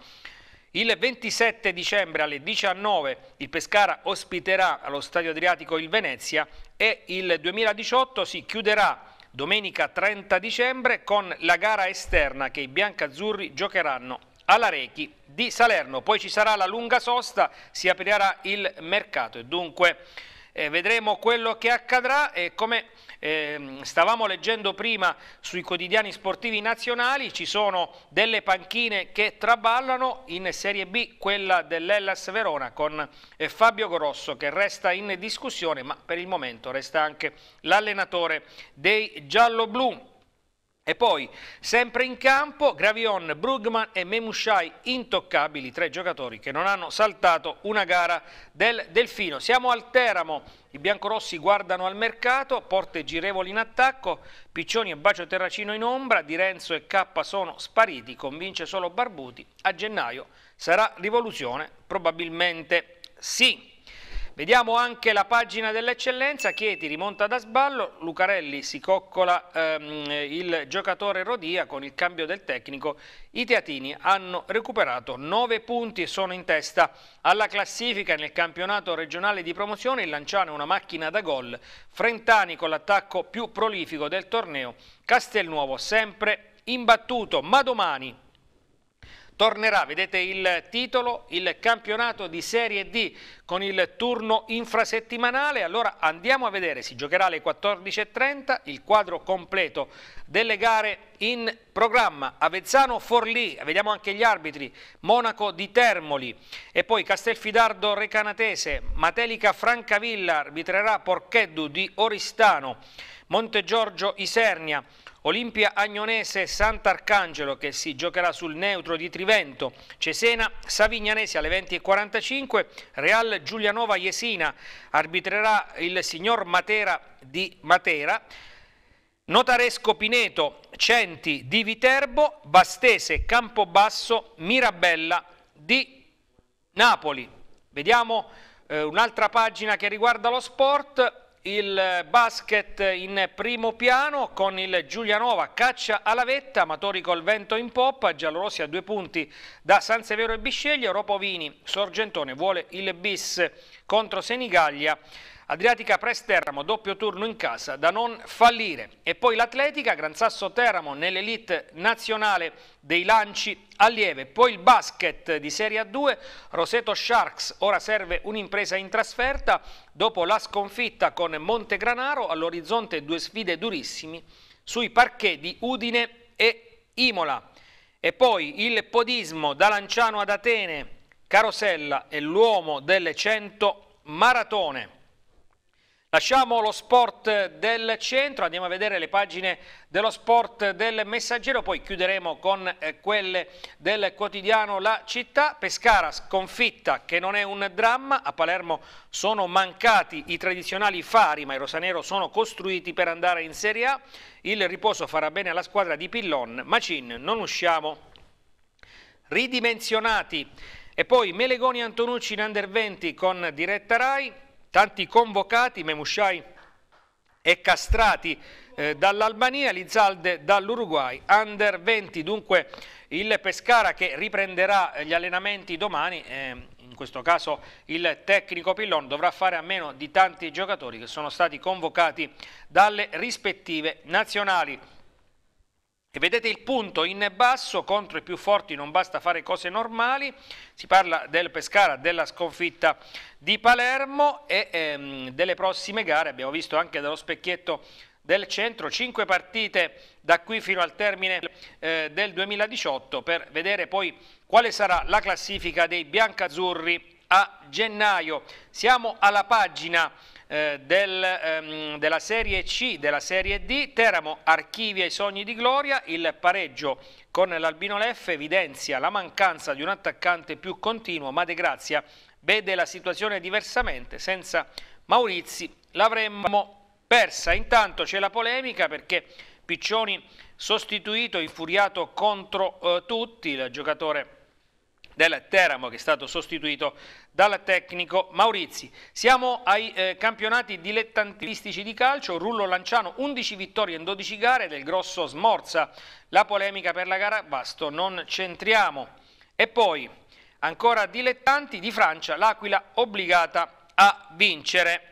Il 27 dicembre alle 19 il Pescara ospiterà allo Stadio Adriatico il Venezia e il 2018 si chiuderà domenica 30 dicembre con la gara esterna che i biancazzurri giocheranno alla Rechi di Salerno. Poi ci sarà la lunga sosta, si aprirà il mercato e dunque eh, vedremo quello che accadrà e come Ehm, stavamo leggendo prima sui quotidiani sportivi nazionali, ci sono delle panchine che traballano, in Serie B quella dell'Ellas Verona con eh, Fabio Grosso che resta in discussione, ma per il momento resta anche l'allenatore dei gialloblu. E poi, sempre in campo, Gravion, Brugman e Memushai intoccabili, tre giocatori che non hanno saltato una gara del Delfino. Siamo al Teramo, i biancorossi guardano al mercato, Porte girevoli in attacco, Piccioni e Bacio Terracino in ombra, Di Renzo e K sono spariti, convince solo Barbuti, a gennaio sarà rivoluzione? Probabilmente sì. Vediamo anche la pagina dell'eccellenza, Chieti rimonta da sballo, Lucarelli si coccola ehm, il giocatore Rodia con il cambio del tecnico, i Teatini hanno recuperato 9 punti e sono in testa alla classifica nel campionato regionale di promozione, il Lanciano è una macchina da gol, Frentani con l'attacco più prolifico del torneo, Castelnuovo sempre imbattuto, ma domani Tornerà, vedete il titolo, il campionato di Serie D con il turno infrasettimanale. Allora andiamo a vedere, si giocherà alle 14.30 il quadro completo delle gare in programma. Avezzano Forlì, vediamo anche gli arbitri, Monaco di Termoli e poi Castelfidardo Recanatese, Matelica Francavilla arbitrerà Porcheddu di Oristano, Montegiorgio Isernia. Olimpia Agnonese Sant'Arcangelo che si giocherà sul neutro di Trivento, Cesena Savignanese alle 20.45, Real Giulianova Jesina arbitrerà il signor Matera di Matera, Notaresco Pineto Centi di Viterbo, Bastese Campobasso Mirabella di Napoli. Vediamo eh, un'altra pagina che riguarda lo sport, il basket in primo piano con il Giulianova caccia alla vetta, Amatori col vento in poppa, Giallorossi a due punti da San Severo e Bisceglie, Ropovini, Sorgentone vuole il bis contro Senigallia Adriatica Press-Teramo, doppio turno in casa da non fallire. E poi l'Atletica, Gran Sasso Teramo nell'elite nazionale dei lanci allieve. Poi il basket di Serie A2, Roseto Sharks, ora serve un'impresa in trasferta. Dopo la sconfitta con Montegranaro, all'orizzonte due sfide durissimi sui parquet di Udine e Imola. E poi il podismo da Lanciano ad Atene, Carosella è l'uomo delle 100 maratone. Lasciamo lo sport del centro, andiamo a vedere le pagine dello sport del Messaggero, poi chiuderemo con eh, quelle del quotidiano La Città. Pescara sconfitta che non è un dramma, a Palermo sono mancati i tradizionali fari, ma i rosanero sono costruiti per andare in Serie A. Il riposo farà bene alla squadra di Pillon, Macin non usciamo ridimensionati. E poi Melegoni Antonucci in under 20 con diretta Rai. Tanti convocati, Memusciai e castrati eh, dall'Albania, Lizalde dall'Uruguay, under 20, dunque il Pescara che riprenderà eh, gli allenamenti domani, eh, in questo caso il tecnico Pillon dovrà fare a meno di tanti giocatori che sono stati convocati dalle rispettive nazionali. E vedete il punto in basso, contro i più forti non basta fare cose normali, si parla del Pescara, della sconfitta di Palermo e ehm, delle prossime gare, abbiamo visto anche dallo specchietto del centro, 5 partite da qui fino al termine eh, del 2018 per vedere poi quale sarà la classifica dei biancazzurri a gennaio. Siamo alla pagina eh, del, ehm, della Serie C, della Serie D, Teramo archivia i sogni di gloria, il pareggio con l'Albino Leff evidenzia la mancanza di un attaccante più continuo, ma De Grazia vede la situazione diversamente, senza Maurizi l'avremmo persa. Intanto c'è la polemica perché Piccioni sostituito, infuriato contro eh, tutti, il giocatore del Teramo che è stato sostituito dal tecnico Maurizi. Siamo ai eh, campionati dilettantistici di calcio, Rullo Lanciano 11 vittorie in 12 gare, del grosso smorza la polemica per la gara, basto non centriamo. E poi ancora dilettanti di Francia, l'Aquila obbligata a vincere.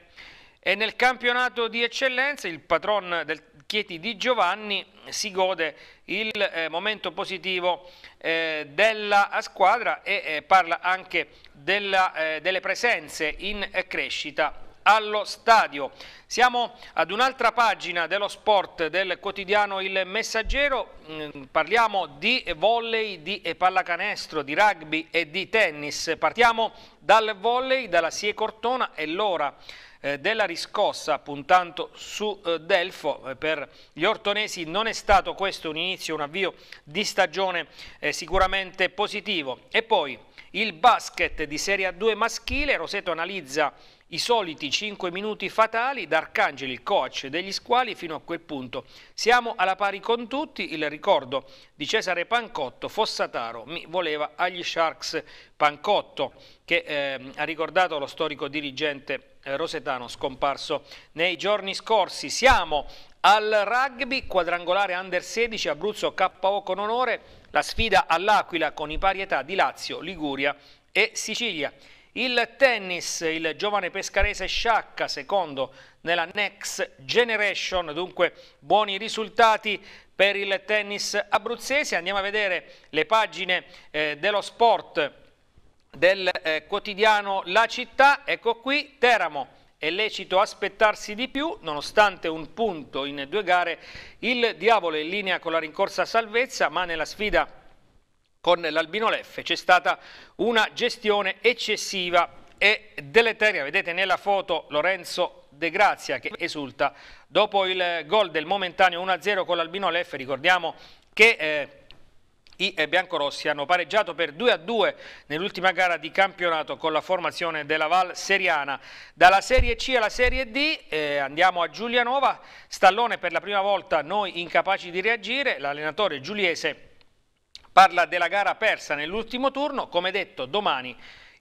E nel campionato di eccellenza il patron del Chieti di Giovanni si gode il eh, momento positivo eh, della squadra e eh, parla anche della, eh, delle presenze in eh, crescita allo stadio. Siamo ad un'altra pagina dello sport del quotidiano Il Messaggero, mm, parliamo di volley, di eh, pallacanestro, di rugby e di tennis. Partiamo dal volley, dalla Sie Cortona e l'ora eh, della riscossa puntando su eh, Delfo eh, per gli ortonesi non è stato questo un inizio, un avvio di stagione eh, sicuramente positivo e poi il basket di Serie A2 maschile, Roseto analizza i soliti 5 minuti fatali d'Arcangeli, il coach degli squali, fino a quel punto. Siamo alla pari con tutti, il ricordo di Cesare Pancotto, Fossataro mi voleva agli Sharks Pancotto, che eh, ha ricordato lo storico dirigente eh, rosetano scomparso nei giorni scorsi. Siamo al rugby, quadrangolare under 16, Abruzzo KO con onore, la sfida all'Aquila con i parietà di Lazio, Liguria e Sicilia. Il tennis, il giovane pescarese Sciacca, secondo nella Next Generation, dunque buoni risultati per il tennis abruzzese. Andiamo a vedere le pagine eh, dello sport del eh, quotidiano La Città, ecco qui Teramo. È lecito aspettarsi di più, nonostante un punto in due gare, il diavolo è in linea con la rincorsa salvezza, ma nella sfida con l'Albino Leffe c'è stata una gestione eccessiva e deleteria. Vedete nella foto Lorenzo De Grazia che esulta dopo il gol del momentaneo 1-0 con l'Albino Leffe. Ricordiamo che... Eh, i eh, biancorossi hanno pareggiato per 2-2 nell'ultima gara di campionato con la formazione della Val Seriana. Dalla Serie C alla Serie D eh, andiamo a Giulianova, Stallone per la prima volta noi incapaci di reagire, l'allenatore giuliese Parla della gara persa nell'ultimo turno, come detto domani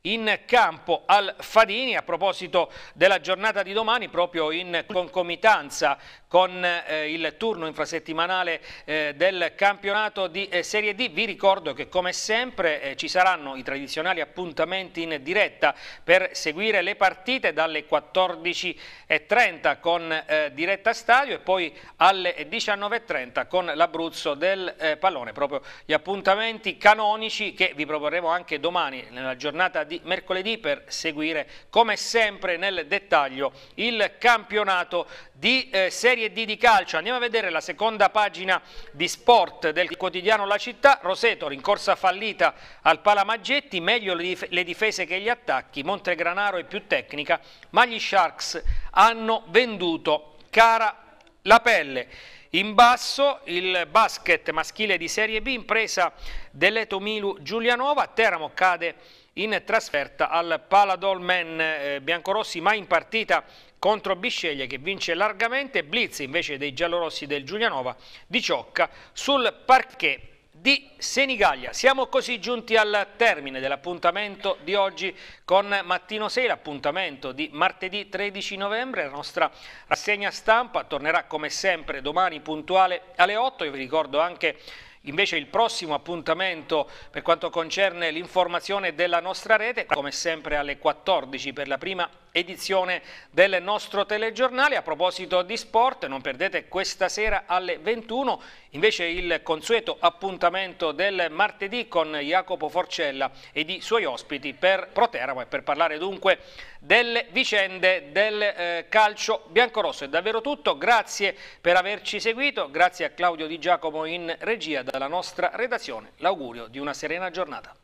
in campo al Fadini a proposito della giornata di domani proprio in concomitanza con eh, il turno infrasettimanale eh, del campionato di eh, Serie D vi ricordo che come sempre eh, ci saranno i tradizionali appuntamenti in diretta per seguire le partite dalle 14.30 con eh, diretta stadio e poi alle 19.30 con l'Abruzzo del eh, pallone proprio gli appuntamenti canonici che vi proporremo anche domani nella giornata di di mercoledì per seguire come sempre nel dettaglio il campionato di eh, Serie D di calcio. Andiamo a vedere la seconda pagina di sport del quotidiano La Città. Roseto, rincorsa fallita al Palamaggetti, meglio le, dif le difese che gli attacchi, Montegranaro è più tecnica, ma gli Sharks hanno venduto cara la pelle. In basso il basket maschile di Serie B, impresa dell'Etomilu Giulianova, Teramo cade in trasferta al Paladolmen eh, biancorossi, ma in partita contro Bisceglie che vince largamente, blitz invece dei giallorossi del Giulianova di Ciocca sul parquet di Senigallia. Siamo così giunti al termine dell'appuntamento di oggi con Mattino 6, l'appuntamento di martedì 13 novembre. La nostra rassegna stampa tornerà come sempre domani puntuale alle 8. Io vi ricordo anche Invece il prossimo appuntamento per quanto concerne l'informazione della nostra rete, come sempre alle 14 per la prima edizione del nostro telegiornale. A proposito di sport, non perdete questa sera alle 21 invece il consueto appuntamento del martedì con Jacopo Forcella ed i suoi ospiti per Proteramo e per parlare dunque delle vicende del eh, calcio biancorosso. È davvero tutto, grazie per averci seguito, grazie a Claudio Di Giacomo in regia dalla nostra redazione. L'augurio di una serena giornata.